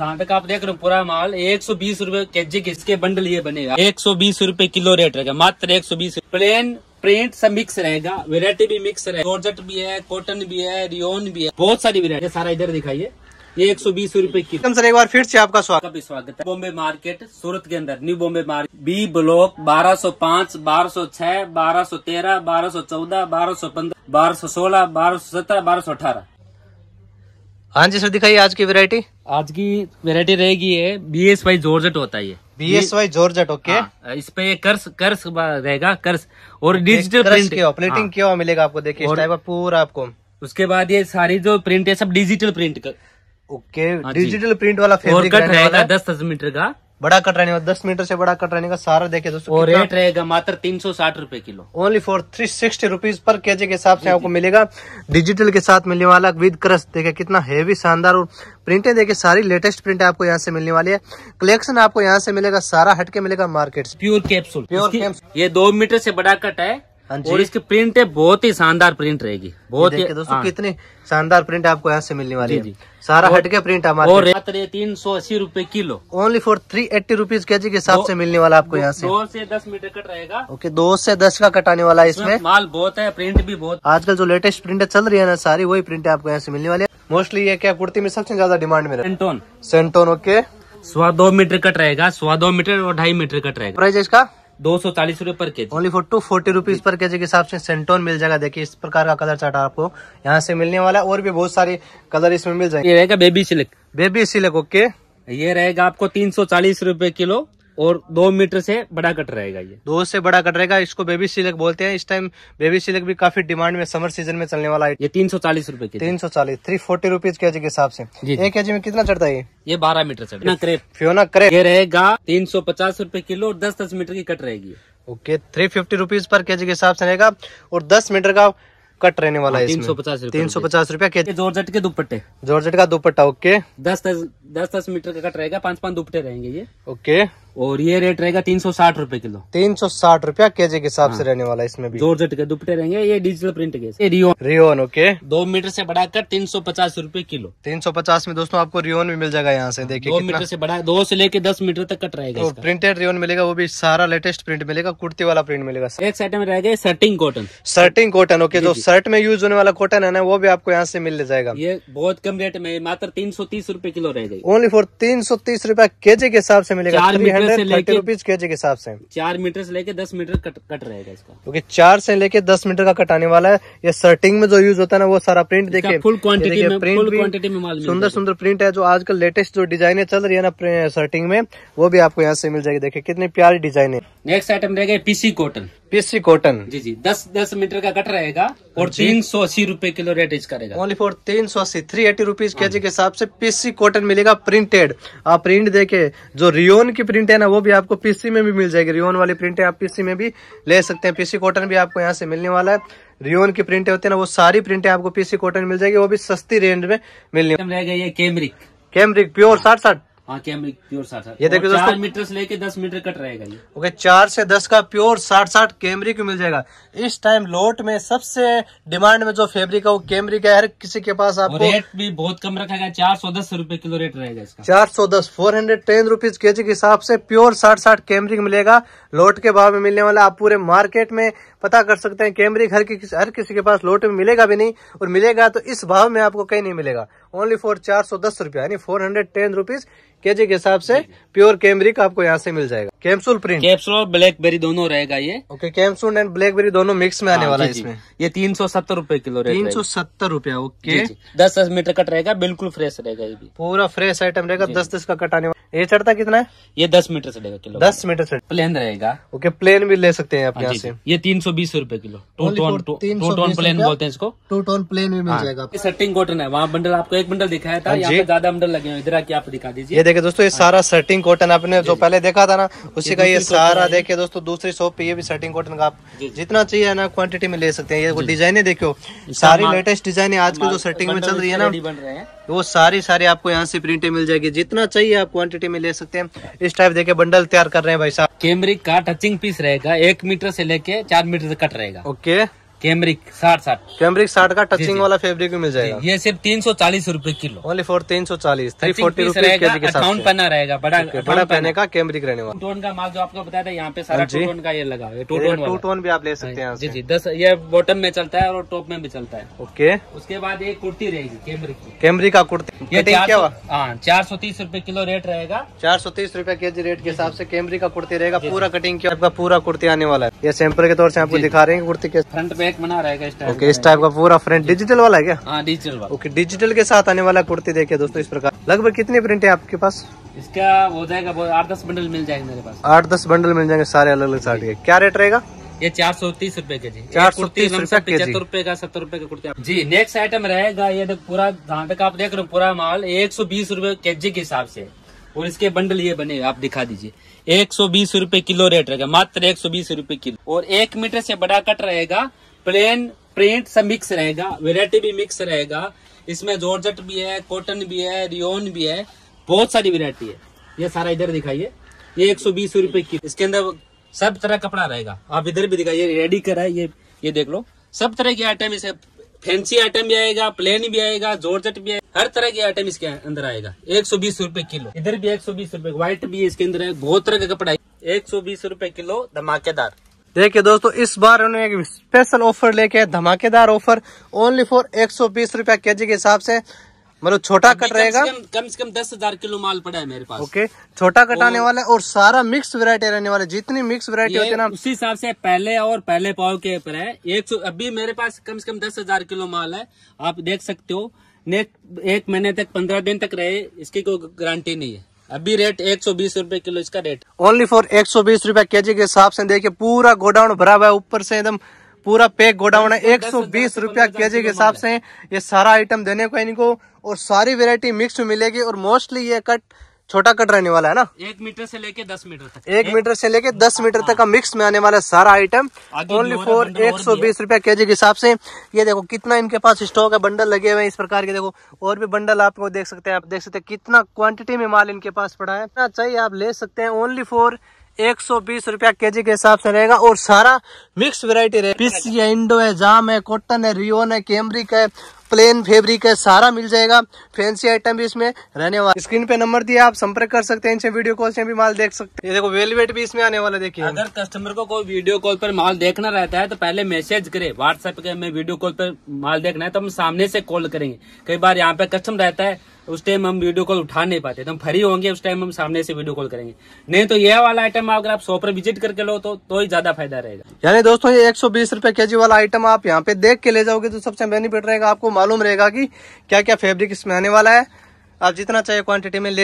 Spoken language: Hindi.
जहाँ तक आप देख रहे हो पूरा माल एक सौ बीस रूपए के जी किसके बंडल ये बनेगा एक सौ बीस रूपए किलो रेट रहेगा मात्र एक सौ बीस प्लेन प्रिंट सब मिक्स रहेगा वेरायटी भी मिक्स रहेगा जॉर्जेट भी है कॉटन भी है रियोन भी है बहुत सारी वेरायटी सारा इधर दिखाइए ये एक सौ बीस रूपए की सर एक बार फिर से आपका स्वागत भी स्वागत है बॉम्बे मार्केट सूरत के अंदर new Bombay market B block बारह सौ पांच बारह सौ छह बारह सौ तेरह बारह सौ चौदह बारह सौ पंद्रह बारह सौ सोलह बारह सौ सत्रह बारह सौ अठारह हाँ जी सर दिखाइए आज की वैरायटी आज की वैरायटी रहेगी ये बी एस वाई जोरजट होता है ये B S Y georgette okay इस पे कर्स कर्स रहेगा कर्स और डिजिटल प्रिंट प्लेटिंग हाँ, क्या मिलेगा आपको देखिए इस टाइप का पूरा आपको उसके बाद ये सारी जो प्रिंट है सब digital print okay digital print वाला और कट रहेगा दस दस मीटर का बड़ा कट रहने का दस मीटर से बड़ा कट रहने का सारा देखे दोस्तों और रेट रहेगा मात्र तीन सौ साठ रूपए kilo only for three sixty rupees per K G के हिसाब से आपको मिलेगा डिजिटल के साथ मिलने वाला विद क्रस देखे कितना हेवी शानदार और प्रिंटे देखे सारी लेटेस्ट प्रिंट आपको यहाँ से मिलने वाली है कलेक्शन आपको यहाँ से मिलेगा सारा हटके मिलेगा market pure capsule pure capsule ये दो मीटर से बड़ा कट है हाँ और इसकी प्रिंट है बहुत ही शानदार प्रिंट रहेगी बहुत ही दोस्तों हाँ। कितनी शानदार प्रिंट आपको यहाँ से मिलने वाली है सारा हटके प्रिंट हमारे तीन सौ अस्सी रूपए kilo only for three eighty rupees K G के हिसाब से मिलने वाला आपको यहाँ से दो से दस मीटर कट रहेगा ओके दो से दस का कटाने वाला है इसमें माल बहुत है प्रिंट भी बहुत आजकल जो लेटेस्ट प्रिंट चल रही है ना सारी वही प्रिंट आपको यहाँ से मिलने वाली है मोस्टली ये क्या कुर्ती में सबसे ज्यादा डिमांड में सेंटोन सेंटोन ओके सवा दो मीटर कट रहेगा सवा दो मीटर और ढाई मीटर कट रहेगा प्राइस इसका दो सौ चालीस रूपए per K G only for two forty rupees per K G के हिसाब से सेंटोन मिल जाएगा देखिए इस प्रकार का कलर चार्ट आपको यहाँ से मिलने वाला है और भी बहुत सारे कलर इसमें मिल जाएंगे ये रहेगा baby silk baby silk okay ये रहेगा आपको तीन सौ चालीस रूपए किलो और दो मीटर से बड़ा कट रहेगा ये दो से बड़ा कट रहेगा इसको बेबी सिलक बोलते हैं इस टाइम बेबी सिलक भी काफी डिमांड में समर सीजन में चलने वाला है ये तीन सौ चालीस रूपए तीन सौ चालीस three forty rupees K G के हिसाब से एक के जी में कितना चढ़ता है ये बारह मीटर चढ़ा क्रेप फ्योना क्रेप ये रहेगा तीन सौ पचास किलो और दस दस मीटर की कट रहेगी ओके थ्री फिफ्टी पर के के हिसाब से रहेगा और दस मीटर का कट रहने वाला है हाँ, तीन सौ पचास तीन सौ पचास रूपया के के दुपट्टे जोरजट का दुपट्टा ओके दस दस दस दस मीटर का कट रहेगा पांच पांच दुपट्टे रहेंगे ये ओके और ये रेट रहेगा तीन सौ साठ रूपए किलो तीन सौ साठ रूपया के जी के हिसाब से हाँ। रहने वाला इसमें भी जोरजट के दुपटे रहेंगे ये डिजिटल प्रिंट के रियोन रियोन ओके दो मीटर से बढ़ाकर तीन सौ पचास रूपए किलो तीन सौ पचास में दोस्तों आपको रियोन भी मिल जाएगा यहाँ से हाँ, देखिए दो मीटर से बढ़ा दो से लेकर दस मीटर तक कट रहेगा प्रिंटेड तो रियोन मिलेगा वो भी सारा लेटेस्ट प्रिंट मिलेगा कुर्ती वाला प्रिंट मिलेगा एक में रहेगा shirting cotton shirting cotton okay जो शर्ट में यूज होने वाला कॉटन है ना वो भी आपको यहाँ से मिल जाएगा ये बहुत कम रेट में मात्र तीन सौ तीस रूपए किलो रहेगा ओनली फॉर तीन सौ तीस रूपया के जी के हिसाब से मिलेगा मीटर से लेके रुपीज के जी के हिसाब से चार मीटर से लेके दस मीटर कट कट रहेगा इसका क्योंकि चार से लेके दस मीटर का कटाने वाला है ये सर्टिंग में जो यूज होता है ना वो सारा प्रिंट देखिए फुल क्वांटिटी में फुल क्वांटिटी में सुंदर सुंदर प्रिंट है जो आजकल लेटेस्ट जो डिजाइने चल रही है ना सर्टिंग में वो भी आपको यहाँ से मिल जाएगी देखिये कितनी प्यारी डिजाइन है नेक्स्ट आइटम रहेगा पीसी कॉटन पीसी कॉटन जी जी दस दस मीटर का कट रहेगा और हाँ तीन सौ अस्सी रूपए किलो रेट करेगा ओनली फॉर तीन सौ अस्सी three eighty rupees K G के हिसाब से पीसी कॉटन मिलेगा प्रिंटेड आप प्रिंट देखे जो रियोन की प्रिंट है ना वो भी आपको पीसी में भी मिल जाएगी रियोन वाली है आप पीसी में भी ले सकते हैं पीसी कॉटन भी आपको यहाँ से मिलने वाला है रियोन की प्रिंटे होती है ना वो सारी प्रिंटे आपको पीसी कॉटन मिल जाएगी वो भी सस्ती रेंज में मिलने गई है कैमरिक कैमरिक प्योर साठ साठ हाँ ये चार से लेके दस मीटर कट रहेगा ओके चार से दस का प्योर साठ साठ कैमरी को मिल जाएगा इस टाइम लोट में सबसे डिमांड में जो फेब्रिक है वो कैमरी का हर किसी के पास आपको रेट भी बहुत कम रखा गया चार सौ दस रूपए किलो रेट रहेगा इसका चार सौ दस four hundred ten rupees K G के हिसाब से प्योर साठ साठ कैमरे मिलेगा लोट के भाव में मिलने वाला आप पूरे मार्केट में पता कर सकते हैं कैमरी हर की हर किसी के पास लोट में मिलेगा भी नहीं और मिलेगा तो इस भाव में आपको कहीं नहीं मिलेगा ओनली फॉर चार सौ दस रुपया four hundred ten rupees K G के हिसाब से प्योर कैमरी का आपको यहाँ से मिल जाएगा कैप्सूल प्रिंट कैप्सूल और ब्लैकबेरी दोनों रहेगा ये ओके कैप्सूल एंड ब्लैकबेरी दोनों मिक्स में आने हाँ, वाला है इसमें ये तीन सौ सत्तर रूपए किलो तीन सौ सत्तर रूपया ओके दस दस मीटर कट रहेगा बिल्कुल फ्रेश रहेगा ये पूरा फ्रेश आइटम रहेगा दस दस का कट आने वाला ये चढ़ता कितना है ये दस मीटर चढ़ेगा किलो दस मीटर से प्लेन रहेगा ओके प्लेन भी ले सकते हैं आप हाँ यहाँ से ये तीन सौ बीस रूपए kilo two tone two tone plain बोलते हैं इसको टू टोन प्लेन भी मिल हाँ। जाएगा सेटिंग कॉटन है वहाँ बंडल आपको एक बंडल दिखाया था हाँ यहाँ ज्यादा बंडल लगे इधर आके आप दिखा दीजिए ये देखे दोस्तों ये सारा सेटिंग कॉटन आपने जो पहले देखा था ना उसी का ये सारा देखे दोस्तों दूसरी शॉप पे ये भी सेटिंग कॉटन का आप जितना चाहिए ना क्वांटिटी में ले सकते हैं ये डिजाइने देखो सारी लेटेस्ट डिजाइने आजकल जो सेटिंग में चल रही है ना बन रहे हैं तो वो सारी सारी आपको यहाँ से प्रिंटे मिल जाएगी जितना चाहिए आप क्वांटिटी में ले सकते हैं इस टाइप देखे बंडल तैयार कर रहे हैं भाई साहब कैमरिक का टचिंग पीस रहेगा एक मीटर से लेके चार मीटर से कट रहेगा ओके कैमरिक साठ साठ कैमरिक साठ का टचिंग वाला फैब्रिक भी मिल जाएगा ये सिर्फ तीन सौ चालीस रूपए किलो ओनली फॉर तीन सौ चालीस थ्री फोर्टी अकाउंट पहना रहेगा बड़ा बड़ा पहने का कैमरिक रहने वाला टोन का माल जो आपको बताया था यहाँ पे सारा हाँ टोन का ये लगा है टू टोन भी आप ले सकते हैं हाँ जी जी दस ये बॉटम में चलता है और टॉप में भी चलता है ओके उसके बाद एक कुर्ती रहेगी कैमरिक की कैमरिक का कुर्ती ये हाँ, चार सौ तीस रूपए किलो रेट रहेगा चार सौ तीस रूपए के जी रेट के हिसाब से कैमरिक का कुर्ती रहेगा पूरा कटिंग का पूरा कुर्ती आने वाला है ये सैंपल के तौर से आपको दिखा रहे हैं कुर्ती के फ्रंट में ब्लैक बना रहेगा इस टाइप ओके इस टाइप का पूरा फ्रंट डिजिटल वाला है क्या डिजिटल हाँ, वाला ओके डिजिटल के साथ आने वाला कुर्ती देखिए दोस्तों इस प्रकार लगभग कितने प्रिंट है आपके पास इसका हो जाएगा आठ दस बंडल मिल जाएंगे मेरे पास आठ दस बंडल मिल जाएंगे सारे अलग अलग साड़ी क्या रेट रहेगा ये चार सौ तीस रूपए के जी चार सौ तीस रूपए पचहत्तर रूपए का सत्तर रूपए का कुर्ता जी नेक्स्ट आइटम रहेगा ये पूरा जहाँ तक आप देख रहे हो पूरा माल एक सौ बीस रूपए के जी के हिसाब से और इसके बंडल ये बने आप दिखा दीजिए एक सौ बीस रूपए किलो रेट रहेगा मात्र एक सौ बीस रूपए किलो और एक मीटर से बड़ा कट रहेगा प्लेन प्रिंट सब मिक्स रहेगा वेराइटी भी मिक्स रहेगा इसमें जॉर्जट भी है कॉटन भी है रियोन भी है बहुत सारी वेरायटी है ये सारा इधर दिखाइए ये एक सौ बीस रुपए की इसके अंदर सब तरह कपड़ा रहेगा आप इधर भी दिखाइए रेडी करा है ये ये देख लो सब तरह के आइटम इसे फैंसी आइटम भी आएगा प्लेन भी आएगा जॉर्जट भी आएगा हर तरह के आइटम इसके अंदर आएगा एक सौ बीस रूपए किलो इधर भी एक सौ बीस रूपए व्हाइट भी इसके अंदर है बहुत तरह का कपड़ा है एक सौ बीस रूपए किलो धमाकेदार देखिए दोस्तों इस बार उन्होंने एक स्पेशल ऑफर लेके धमाकेदार ऑफर ओनली फॉर एक सौ बीस रूपया के जी के हिसाब से मतलब छोटा कट रहेगा कम से कम दस हजार किलो माल पड़ा है मेरे पास ओके छोटा कट आने वाला और सारा मिक्स वैरायटी रहने वाला जितनी मिक्स वैरायटी होती है ना उसी हिसाब से पहले और पहले पाव के ऊपर है एक सौ अभी मेरे पास कम से कम दस हजार किलो माल है आप देख सकते हो नेक्स्ट एक महीने तक पंद्रह दिन तक रहे इसकी कोई गारंटी नहीं है अभी रेट एक सौ बीस रूपए किलो इसका रेट ओनली फॉर एक सौ बीस रूपए के जी के हिसाब से देखिए पूरा गोडाउन भरा हुआ है ऊपर से एकदम पूरा पैक गोडाउन है एक सौ बीस रूपया के जी के हिसाब से ये सारा आइटम देने को इनको और सारी वेरायटी मिक्स मिलेगी और मोस्टली ये कट छोटा कट रहने वाला है ना एक मीटर से लेके दस मीटर तक एक, एक मीटर से लेके दस मीटर तक का मिक्स में आने वाला सारा आइटम ओनली फोर एक सौ बीस रूपया के जी के हिसाब से ये देखो कितना इनके पास स्टॉक है बंडल लगे हुए हैं इस प्रकार के देखो और भी बंडल आपको देख सकते हैं आप देख सकते हैं कितना क्वांटिटी में माल इनके पास पड़ा है इतना चाहिए आप ले सकते हैं ओनली फोर एक सौ बीस रूपया के जी के हिसाब से रहेगा और सारा मिक्स वेरायटी रहे पिस है इंडो है जाम है कॉटन है रियोन है कैमरिक है प्लेन फेब्रिक है सारा मिल जाएगा फैंसी आइटम भी इसमें रहने वाला स्क्रीन पे नंबर दिया आप संपर्क कर सकते हैं इनसे वीडियो कॉल से भी माल देख सकते हैं देखो वेलवेट भी इसमें आने वाला देखिए अगर कस्टमर को कोई वीडियो कॉल पर माल देखना रहता है तो पहले मैसेज करे व्हाट्सएप में वीडियो कॉल पर माल देखना है तो हम सामने से कॉल करेंगे कई बार यहाँ पे कस्टम रहता है उस टाइम हम वीडियो कॉल उठा नहीं पाते तो हम फ्री होंगे उस टाइम हम सामने से वीडियो कॉल करेंगे नहीं तो यह वाला आइटम अगर आप शॉप पर विजिट करके लो तो, तो ही ज्यादा फायदा रहेगा यानी दोस्तों ये एक सौ वाला आइटम आप यहाँ पे देख के ले जाओगे तो सबसे बेनिफिट रहेगा आपको मालूम रहेगा कि क्या क्या फैब्रिक इसमें आने वाला है आप जितना चाहिए क्वांटिटी में ले